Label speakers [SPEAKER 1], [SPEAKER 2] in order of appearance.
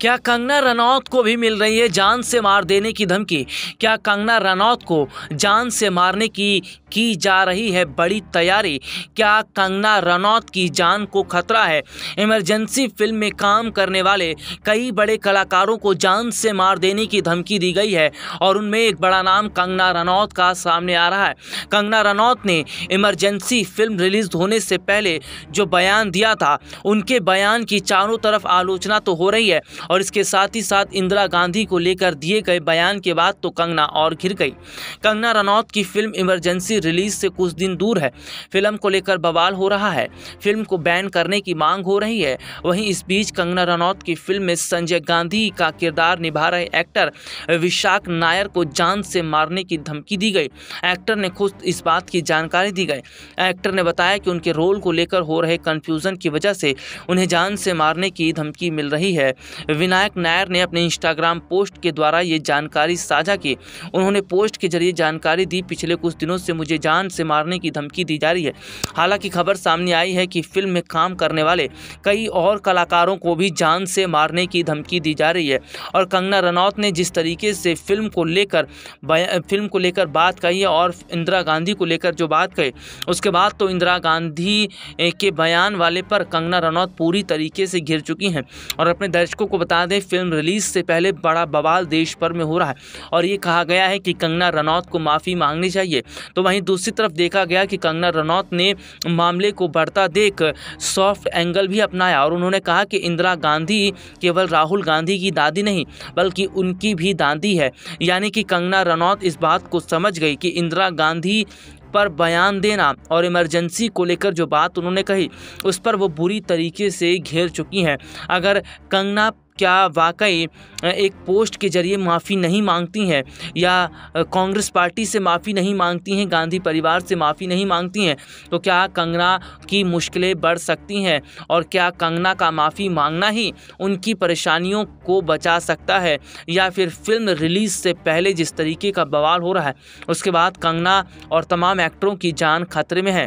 [SPEAKER 1] क्या कंगना रनौत को भी मिल रही है जान से मार देने की धमकी क्या कंगना रनौत को जान से मारने की की जा रही है बड़ी तैयारी क्या कंगना रनौत की जान को खतरा है इमरजेंसी फिल्म में काम करने वाले कई बड़े कलाकारों को जान से मार देने की धमकी दी गई है और उनमें एक बड़ा नाम कंगना रनौत का सामने आ रहा है कंगना रनौत ने इमरजेंसी फिल्म रिलीज होने से पहले जो बयान दिया था उनके बयान की चारों तरफ आलोचना तो हो रही है और इसके साथ ही साथ इंदिरा गांधी को लेकर दिए गए बयान के बाद तो कंगना और घिर गई कंगना रनौत की फिल्म इमरजेंसी रिलीज से कुछ दिन दूर है फिल्म को लेकर बवाल हो रहा है फिल्म को बैन करने की मांग हो रही है वहीं इस बीच कंगना रनौत की फिल्म में संजय गांधी का किरदार निभा रहे एक्टर विशाख नायर को जान से मारने की धमकी दी गई एक्टर ने खुद इस बात की जानकारी दी गई एक्टर ने बताया कि उनके रोल को लेकर हो रहे कन्फ्यूज़न की वजह से उन्हें जान से मारने की धमकी मिल रही है विनायक नायर ने अपने इंस्टाग्राम पोस्ट के द्वारा ये जानकारी साझा की उन्होंने पोस्ट के जरिए जानकारी दी पिछले कुछ दिनों से मुझे जान से मारने की धमकी दी जा रही है हालांकि खबर सामने आई है कि फिल्म में काम करने वाले कई और कलाकारों को भी जान से मारने की धमकी दी जा रही है और कंगना रनौत ने जिस तरीके से फिल्म को लेकर फिल्म को लेकर बात कही और इंदिरा गांधी को लेकर जो बात कही उसके बाद तो इंदिरा गांधी के बयान वाले पर कंगना रनौत पूरी तरीके से घिर चुकी हैं और अपने दर्शकों को बता दें फिल्म रिलीज से पहले बड़ा बवाल देश भर में हो रहा है और ये कहा गया है कि कंगना रनौत को माफ़ी मांगनी चाहिए तो वहीं दूसरी तरफ देखा गया कि कंगना रनौत ने मामले को बढ़ता देख सॉफ्ट एंगल भी अपनाया और उन्होंने कहा कि इंदिरा गांधी केवल राहुल गांधी की दादी नहीं बल्कि उनकी भी दादी है यानी कि कंगना रनौत इस बात को समझ गई कि इंदिरा गांधी पर बयान देना और इमरजेंसी को लेकर जो बात उन्होंने कही उस पर वो बुरी तरीके से घेर चुकी हैं अगर कंगना क्या वाकई एक पोस्ट के जरिए माफ़ी नहीं मांगती हैं या कांग्रेस पार्टी से माफ़ी नहीं मांगती हैं गांधी परिवार से माफ़ी नहीं मांगती हैं तो क्या कंगना की मुश्किलें बढ़ सकती हैं और क्या कंगना का माफ़ी मांगना ही उनकी परेशानियों को बचा सकता है या फिर फिल्म रिलीज़ से पहले जिस तरीके का बवाल हो रहा है उसके बाद कंगना और तमाम एक्टरों की जान खतरे में है